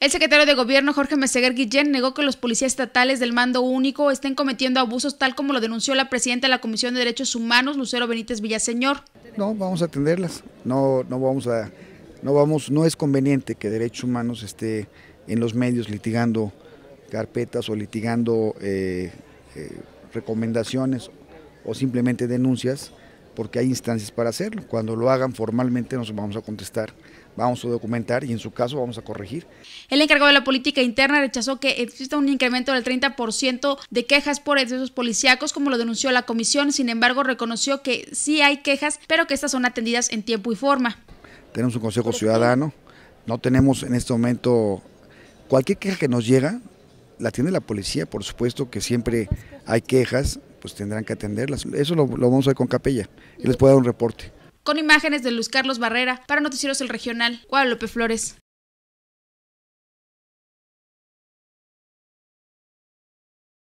El secretario de Gobierno Jorge Meseguer Guillén negó que los policías estatales del mando único estén cometiendo abusos tal como lo denunció la presidenta de la Comisión de Derechos Humanos, Lucero Benítez Villaseñor. No, vamos a atenderlas. No, no vamos a, no vamos, no es conveniente que Derechos Humanos esté en los medios litigando carpetas o litigando eh, eh, recomendaciones o simplemente denuncias, porque hay instancias para hacerlo. Cuando lo hagan formalmente nos vamos a contestar vamos a documentar y en su caso vamos a corregir. El encargado de la política interna rechazó que exista un incremento del 30% de quejas por excesos policíacos, como lo denunció la comisión, sin embargo reconoció que sí hay quejas, pero que estas son atendidas en tiempo y forma. Tenemos un consejo ciudadano, no tenemos en este momento cualquier queja que nos llega, la atiende la policía, por supuesto que siempre hay quejas, pues tendrán que atenderlas. Eso lo, lo vamos a ver con Capella, y les puede dar un reporte con imágenes de Luis Carlos Barrera para Noticieros El Regional, Guadalupe Flores.